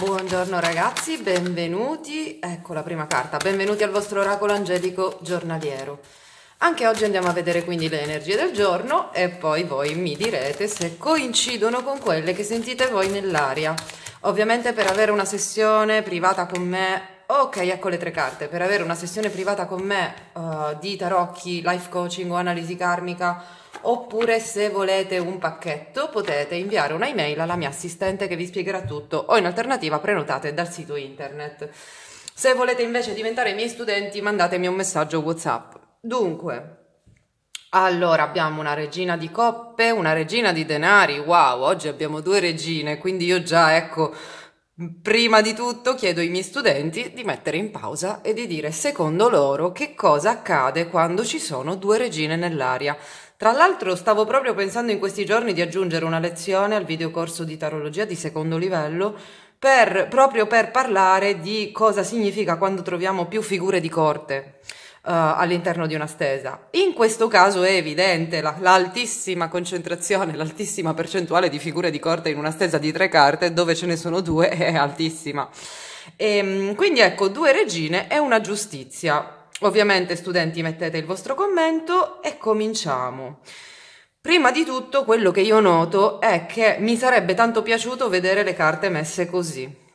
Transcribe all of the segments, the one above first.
Buongiorno ragazzi, benvenuti, ecco la prima carta, benvenuti al vostro oracolo angelico giornaliero. Anche oggi andiamo a vedere quindi le energie del giorno e poi voi mi direte se coincidono con quelle che sentite voi nell'aria. Ovviamente per avere una sessione privata con me Ok, ecco le tre carte. Per avere una sessione privata con me uh, di tarocchi, life coaching o analisi karmica oppure se volete un pacchetto potete inviare una un'email alla mia assistente che vi spiegherà tutto o in alternativa prenotate dal sito internet. Se volete invece diventare miei studenti mandatemi un messaggio WhatsApp. Dunque, allora abbiamo una regina di coppe, una regina di denari, wow, oggi abbiamo due regine, quindi io già ecco Prima di tutto chiedo ai miei studenti di mettere in pausa e di dire secondo loro che cosa accade quando ci sono due regine nell'aria. Tra l'altro stavo proprio pensando in questi giorni di aggiungere una lezione al videocorso di tarologia di secondo livello per, proprio per parlare di cosa significa quando troviamo più figure di corte. Uh, all'interno di una stesa. In questo caso è evidente la, l'altissima concentrazione, l'altissima percentuale di figure di corte in una stesa di tre carte, dove ce ne sono due è altissima. E, ehm, quindi ecco, due regine e una giustizia. Ovviamente studenti mettete il vostro commento e cominciamo. Prima di tutto quello che io noto è che mi sarebbe tanto piaciuto vedere le carte messe così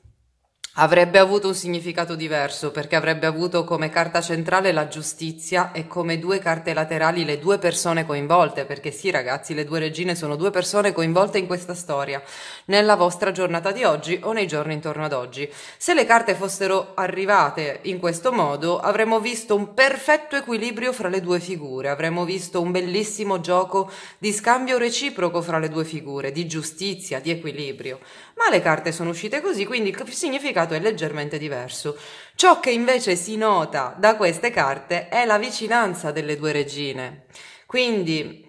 avrebbe avuto un significato diverso perché avrebbe avuto come carta centrale la giustizia e come due carte laterali le due persone coinvolte, perché sì ragazzi, le due regine sono due persone coinvolte in questa storia, nella vostra giornata di oggi o nei giorni intorno ad oggi. Se le carte fossero arrivate in questo modo, avremmo visto un perfetto equilibrio fra le due figure, avremmo visto un bellissimo gioco di scambio reciproco fra le due figure, di giustizia, di equilibrio. Ma le carte sono uscite così, quindi significa significato è leggermente diverso. Ciò che invece si nota da queste carte è la vicinanza delle due regine. Quindi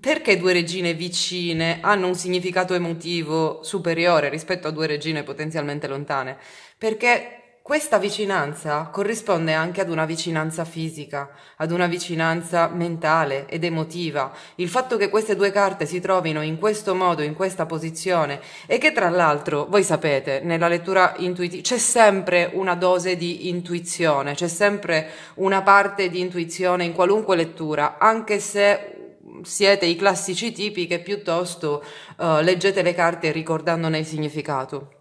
perché due regine vicine hanno un significato emotivo superiore rispetto a due regine potenzialmente lontane? Perché questa vicinanza corrisponde anche ad una vicinanza fisica, ad una vicinanza mentale ed emotiva. Il fatto che queste due carte si trovino in questo modo, in questa posizione, e che tra l'altro, voi sapete, nella lettura intuitiva c'è sempre una dose di intuizione, c'è sempre una parte di intuizione in qualunque lettura, anche se siete i classici tipi che piuttosto uh, leggete le carte ricordandone il significato.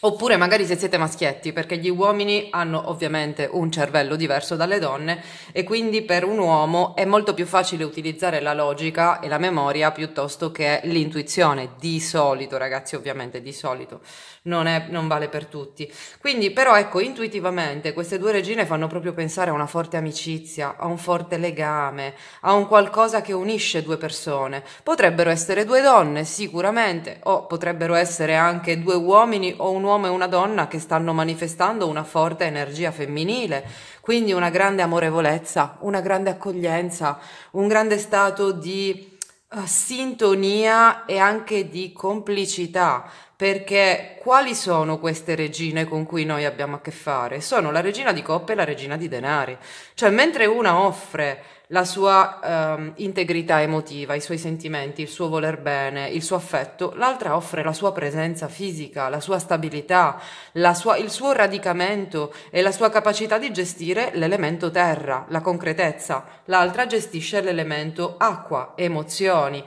Oppure magari se siete maschietti, perché gli uomini hanno ovviamente un cervello diverso dalle donne e quindi per un uomo è molto più facile utilizzare la logica e la memoria piuttosto che l'intuizione, di solito ragazzi ovviamente, di solito, non, è, non vale per tutti. Quindi però ecco, intuitivamente queste due regine fanno proprio pensare a una forte amicizia, a un forte legame, a un qualcosa che unisce due persone. Potrebbero essere due donne sicuramente, o potrebbero essere anche due uomini o un uomo e una donna che stanno manifestando una forte energia femminile, quindi una grande amorevolezza, una grande accoglienza, un grande stato di uh, sintonia e anche di complicità, perché quali sono queste regine con cui noi abbiamo a che fare? Sono la regina di coppe e la regina di denari. Cioè, mentre una offre la sua ehm, integrità emotiva, i suoi sentimenti, il suo voler bene, il suo affetto, l'altra offre la sua presenza fisica, la sua stabilità, la sua, il suo radicamento e la sua capacità di gestire l'elemento terra, la concretezza, l'altra gestisce l'elemento acqua, emozioni.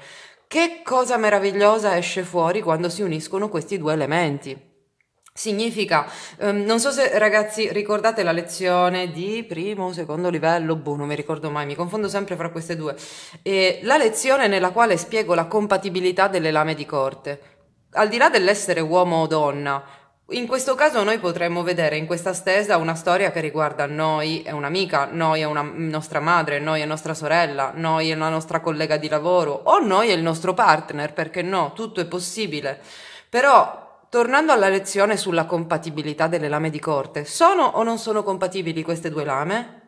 Che cosa meravigliosa esce fuori quando si uniscono questi due elementi? Significa, um, non so se ragazzi ricordate la lezione di primo o secondo livello, boh, non mi ricordo mai, mi confondo sempre fra queste due. E la lezione nella quale spiego la compatibilità delle lame di corte. Al di là dell'essere uomo o donna, in questo caso noi potremmo vedere in questa stesa una storia che riguarda noi e un'amica, noi e una nostra madre, noi e nostra sorella, noi e la nostra collega di lavoro o noi e il nostro partner, perché no, tutto è possibile. Però Tornando alla lezione sulla compatibilità delle lame di corte, sono o non sono compatibili queste due lame?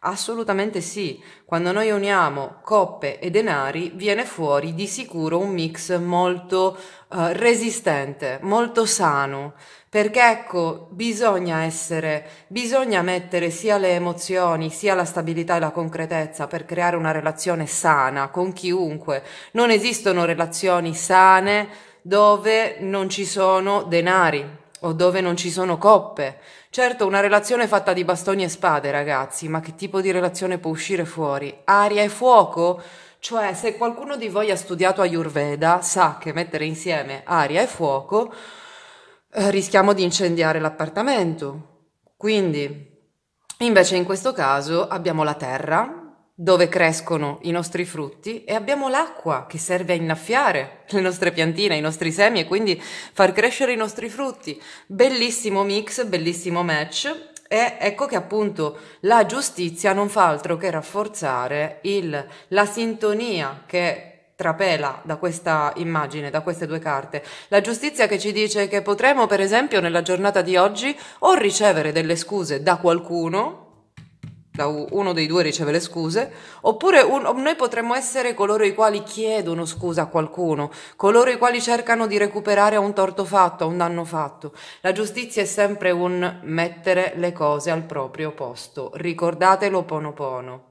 Assolutamente sì, quando noi uniamo coppe e denari viene fuori di sicuro un mix molto eh, resistente, molto sano, perché ecco, bisogna essere, bisogna mettere sia le emozioni, sia la stabilità e la concretezza per creare una relazione sana con chiunque. Non esistono relazioni sane dove non ci sono denari o dove non ci sono coppe. Certo, una relazione fatta di bastoni e spade, ragazzi, ma che tipo di relazione può uscire fuori? Aria e fuoco? Cioè, se qualcuno di voi ha studiato Ayurveda, sa che mettere insieme aria e fuoco eh, rischiamo di incendiare l'appartamento. Quindi, invece in questo caso abbiamo la terra, dove crescono i nostri frutti e abbiamo l'acqua che serve a innaffiare le nostre piantine, i nostri semi e quindi far crescere i nostri frutti. Bellissimo mix, bellissimo match e ecco che appunto la giustizia non fa altro che rafforzare il, la sintonia che trapela da questa immagine, da queste due carte. La giustizia che ci dice che potremo, per esempio, nella giornata di oggi o ricevere delle scuse da qualcuno uno dei due riceve le scuse, oppure un, noi potremmo essere coloro i quali chiedono scusa a qualcuno, coloro i quali cercano di recuperare a un torto fatto, a un danno fatto. La giustizia è sempre un mettere le cose al proprio posto. Ricordatelo ponopono.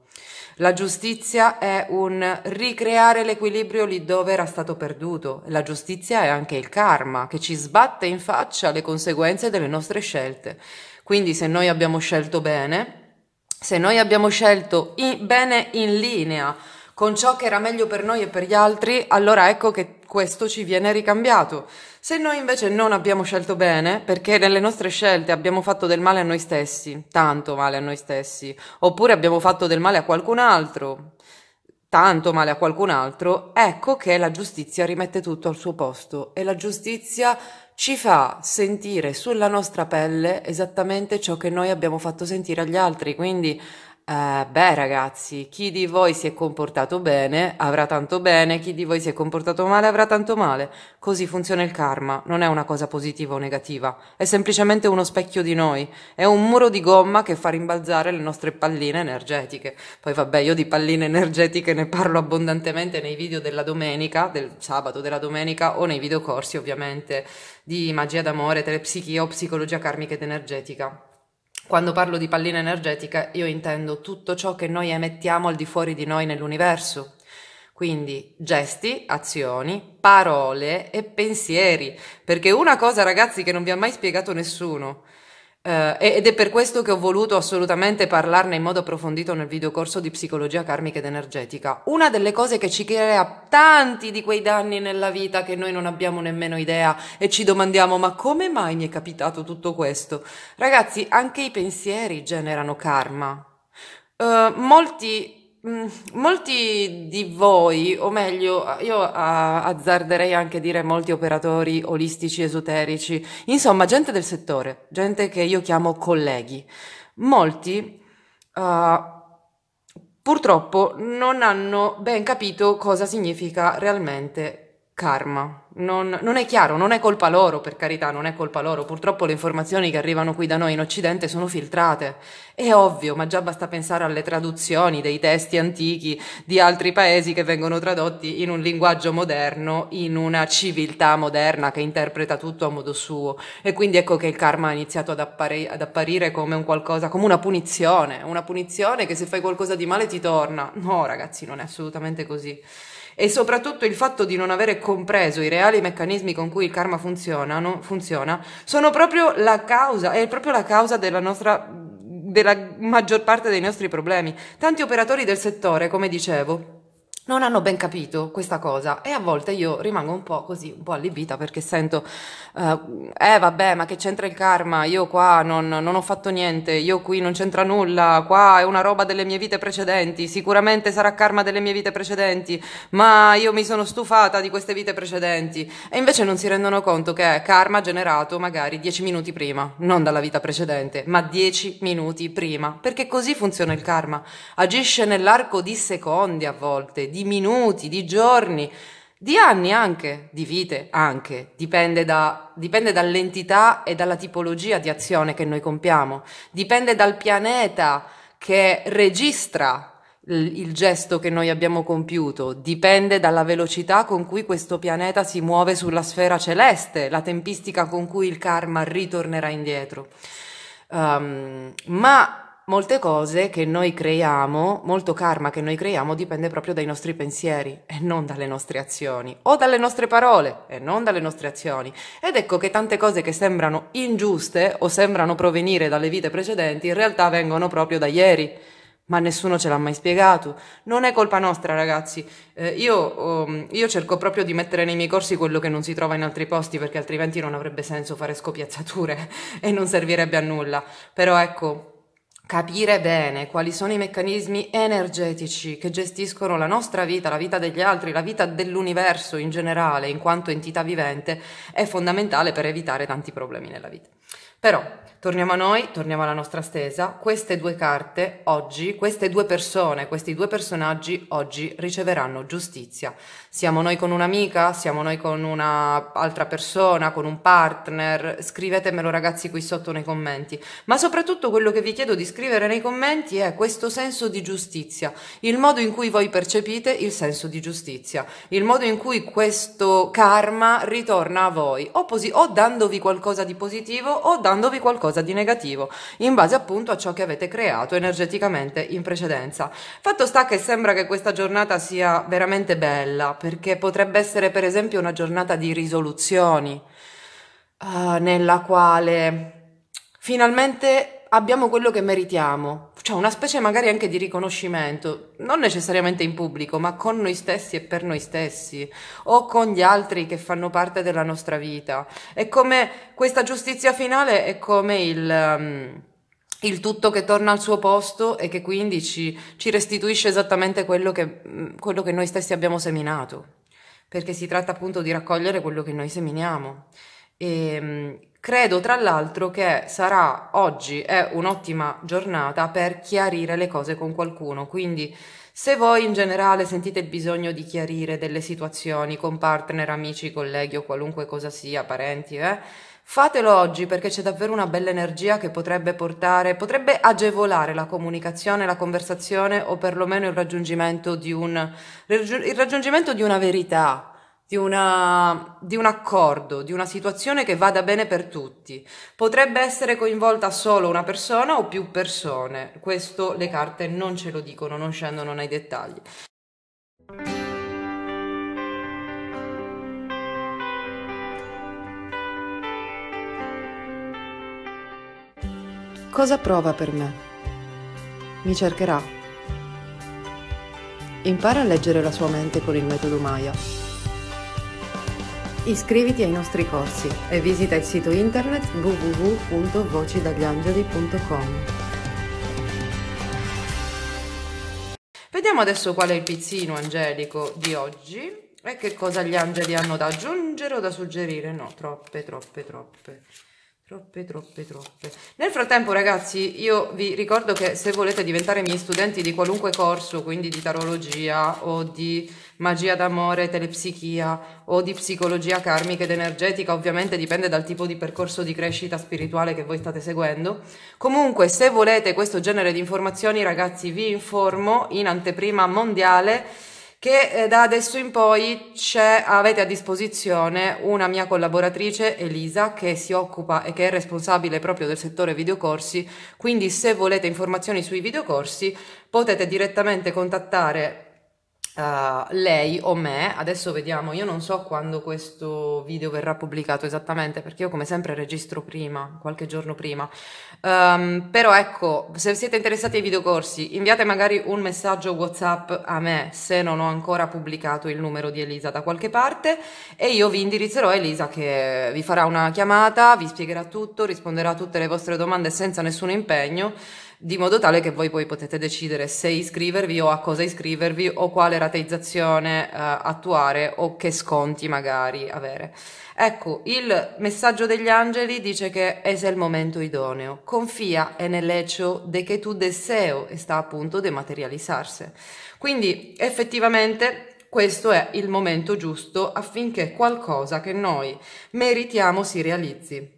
La giustizia è un ricreare l'equilibrio lì dove era stato perduto. La giustizia è anche il karma che ci sbatte in faccia le conseguenze delle nostre scelte. Quindi se noi abbiamo scelto bene, se noi abbiamo scelto in, bene in linea con ciò che era meglio per noi e per gli altri, allora ecco che questo ci viene ricambiato. Se noi invece non abbiamo scelto bene, perché nelle nostre scelte abbiamo fatto del male a noi stessi, tanto male a noi stessi, oppure abbiamo fatto del male a qualcun altro, tanto male a qualcun altro, ecco che la giustizia rimette tutto al suo posto e la giustizia ci fa sentire sulla nostra pelle esattamente ciò che noi abbiamo fatto sentire agli altri, quindi eh, beh, ragazzi, chi di voi si è comportato bene avrà tanto bene, chi di voi si è comportato male avrà tanto male. Così funziona il karma, non è una cosa positiva o negativa, è semplicemente uno specchio di noi, è un muro di gomma che fa rimbalzare le nostre palline energetiche. Poi vabbè, io di palline energetiche ne parlo abbondantemente nei video della domenica, del sabato della domenica o nei videocorsi ovviamente di magia d'amore, telepsichia o psicologia karmica ed energetica. Quando parlo di pallina energetica io intendo tutto ciò che noi emettiamo al di fuori di noi nell'universo. Quindi gesti, azioni, parole e pensieri. Perché una cosa, ragazzi, che non vi ha mai spiegato nessuno, eh, ed è per questo che ho voluto assolutamente parlarne in modo approfondito nel videocorso di psicologia karmica ed energetica. Una delle cose che ci crea tanti di quei danni nella vita che noi non abbiamo nemmeno idea e ci domandiamo ma come mai mi è capitato tutto questo? Ragazzi, anche i pensieri generano karma. Eh, molti Mm, molti di voi, o meglio, io ah, azzarderei anche dire molti operatori olistici, esoterici, insomma, gente del settore, gente che io chiamo colleghi. Molti uh, purtroppo non hanno ben capito cosa significa realmente karma. Non, non, è chiaro, non è colpa loro, per carità, non è colpa loro. Purtroppo le informazioni che arrivano qui da noi in Occidente sono filtrate. È ovvio, ma già basta pensare alle traduzioni dei testi antichi di altri paesi che vengono tradotti in un linguaggio moderno, in una civiltà moderna che interpreta tutto a modo suo. E quindi ecco che il karma ha iniziato ad, appare, ad apparire come un qualcosa, come una punizione, una punizione che se fai qualcosa di male ti torna. No, ragazzi, non è assolutamente così. E soprattutto il fatto di non avere compreso i reali reali meccanismi con cui il karma funziona, funziona sono proprio la causa, è proprio la causa della nostra della maggior parte dei nostri problemi. Tanti operatori del settore, come dicevo, non hanno ben capito questa cosa e a volte io rimango un po' così, un po' allibita perché sento, uh, eh vabbè ma che c'entra il karma, io qua non, non, ho fatto niente, io qui non c'entra nulla, qua è una roba delle mie vite precedenti, sicuramente sarà karma delle mie vite precedenti, ma io mi sono stufata di queste vite precedenti e invece non si rendono conto che è karma generato magari dieci minuti prima, non dalla vita precedente, ma dieci minuti prima, perché così funziona il karma, agisce nell'arco di secondi a volte di minuti, di giorni, di anni anche, di vite anche, dipende, da, dipende, dall'entità e dalla tipologia di azione che noi compiamo, dipende dal pianeta che registra il, il gesto che noi abbiamo compiuto, dipende dalla velocità con cui questo pianeta si muove sulla sfera celeste, la tempistica con cui il karma ritornerà indietro. Um, ma molte cose che noi creiamo, molto karma che noi creiamo dipende proprio dai nostri pensieri e non dalle nostre azioni, o dalle nostre parole e non dalle nostre azioni. Ed ecco che tante cose che sembrano ingiuste o sembrano provenire dalle vite precedenti, in realtà vengono proprio da ieri. Ma nessuno ce l'ha mai spiegato. Non è colpa nostra, ragazzi. Eh, io, um, io, cerco proprio di mettere nei miei corsi quello che non si trova in altri posti, perché altrimenti non avrebbe senso fare scopiazzature e non servirebbe a nulla. Però ecco, capire bene quali sono i meccanismi energetici che gestiscono la nostra vita, la vita degli altri, la vita dell'universo in generale, in quanto entità vivente, è fondamentale per evitare tanti problemi nella vita. Però Torniamo a noi, torniamo alla nostra stesa. Queste due carte oggi, queste due persone, questi due personaggi oggi riceveranno giustizia. Siamo noi con un'amica, siamo noi con un'altra persona, con un partner. Scrivetemelo ragazzi qui sotto nei commenti. Ma soprattutto quello che vi chiedo di scrivere nei commenti è questo senso di giustizia, il modo in cui voi percepite il senso di giustizia, il modo in cui questo karma ritorna a voi, o, o dandovi qualcosa di positivo o dandovi qualcosa qualcosa di negativo in base appunto a ciò che avete creato energeticamente in precedenza. Fatto sta che sembra che questa giornata sia veramente bella perché potrebbe essere per esempio una giornata di risoluzioni uh, nella quale finalmente abbiamo quello che meritiamo cioè una specie magari anche di riconoscimento, non necessariamente in pubblico, ma con noi stessi e per noi stessi, o con gli altri che fanno parte della nostra vita. È come questa giustizia finale è come il... Um, il tutto che torna al suo posto e che quindi ci, ci restituisce esattamente quello che, mm, quello che, noi stessi abbiamo seminato, perché si tratta appunto di raccogliere quello che noi seminiamo. E, ehm, Credo tra l'altro che sarà oggi è un'ottima giornata per chiarire le cose con qualcuno, quindi se voi in generale sentite il bisogno di chiarire delle situazioni con partner, amici, colleghi o qualunque cosa sia, parenti, eh, fatelo oggi perché c'è davvero una bella energia che potrebbe portare, potrebbe agevolare la comunicazione, la conversazione o perlomeno il raggiungimento di, un, il raggiungimento di una verità di, una, di un accordo, di una situazione che vada bene per tutti. Potrebbe essere coinvolta solo una persona o più persone. Questo le carte non ce lo dicono, non scendono nei dettagli. Cosa prova per me? Mi cercherà. Impara a leggere la sua mente con il metodo Maya. Iscriviti ai nostri corsi e visita il sito internet www.vocidagliangeli.com. Vediamo adesso qual è il pizzino angelico di oggi e che cosa gli angeli hanno da aggiungere o da suggerire. No, troppe, troppe, troppe. Troppe, troppe, troppe. Nel frattempo, ragazzi, io vi ricordo che se volete diventare miei studenti di qualunque corso, quindi di tarologia o di magia d'amore, telepsichia o di psicologia karmica ed energetica, ovviamente dipende dal tipo di percorso di crescita spirituale che voi state seguendo. Comunque, se volete questo genere di informazioni, ragazzi, vi informo in anteprima mondiale che eh, da adesso in poi avete a disposizione una mia collaboratrice Elisa che si occupa e che è responsabile proprio del settore videocorsi, quindi se volete informazioni sui videocorsi potete direttamente contattare Uh, lei o me, adesso vediamo, io non so quando questo video verrà pubblicato esattamente perché io come sempre registro prima, qualche giorno prima, um, però ecco, se siete interessati ai videocorsi inviate magari un messaggio Whatsapp a me se non ho ancora pubblicato il numero di Elisa da qualche parte e io vi indirizzerò a Elisa che vi farà una chiamata, vi spiegherà tutto, risponderà a tutte le vostre domande senza nessun impegno di modo tale che voi poi potete decidere se iscrivervi o a cosa iscrivervi o quale rateizzazione eh, attuare o che sconti magari avere. Ecco, il messaggio degli angeli dice che è il momento idoneo. Confia en el hecho de que tu deseo e sta appunto dematerializzarsi. Quindi effettivamente questo è il momento giusto affinché qualcosa che noi meritiamo si realizzi.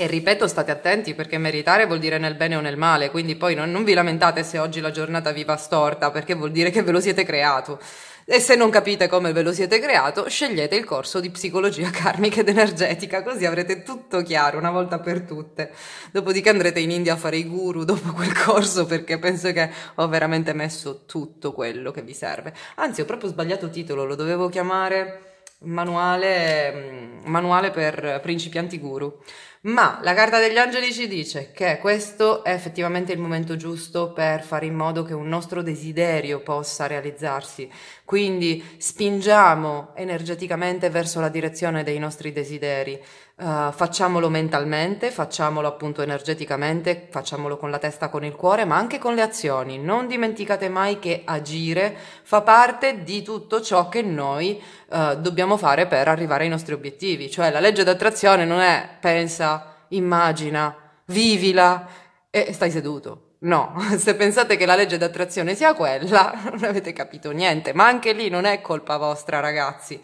E ripeto, state attenti perché meritare vuol dire nel bene o nel male, quindi poi non, non vi lamentate se oggi la giornata vi va storta perché vuol dire che ve lo siete creato. E se non capite come ve lo siete creato, scegliete il corso di psicologia karmica ed energetica, così avrete tutto chiaro una volta per tutte. Dopodiché andrete in India a fare i guru dopo quel corso, perché penso che ho veramente messo tutto quello che vi serve. Anzi, ho proprio sbagliato titolo, lo dovevo chiamare manuale, mm, manuale per principianti guru. Ma la carta degli angeli ci dice che questo è effettivamente il momento giusto per fare in modo che un nostro desiderio possa realizzarsi. Quindi spingiamo energeticamente verso la direzione dei nostri desideri. Uh, facciamolo mentalmente, facciamolo appunto energeticamente, facciamolo con la testa, con il cuore, ma anche con le azioni. Non dimenticate mai che agire fa parte di tutto ciò che noi uh, dobbiamo fare per arrivare ai nostri obiettivi. Cioè la legge d'attrazione non è pensa, immagina, vivila e stai seduto. No, se pensate che la legge d'attrazione sia quella, non avete capito niente, ma anche lì non è colpa vostra, ragazzi.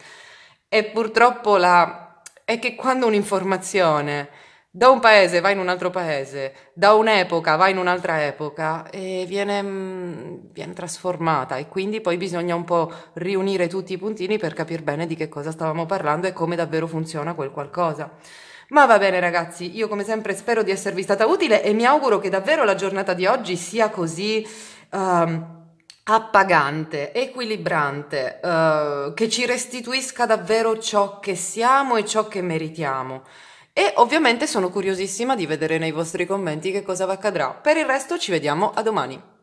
E purtroppo la è che quando un'informazione da un paese va in un altro paese, da un'epoca va in un'altra epoca e viene, mm, viene, trasformata e quindi poi bisogna un po' riunire tutti i puntini per capire bene di che cosa stavamo parlando e come davvero funziona quel qualcosa. Ma va bene ragazzi, io come sempre spero di esservi stata utile e mi auguro che davvero la giornata di oggi sia così... Um, appagante, equilibrante, eh, che ci restituisca davvero ciò che siamo e ciò che meritiamo. E ovviamente sono curiosissima di vedere nei vostri commenti che cosa accadrà. Per il resto ci vediamo a domani.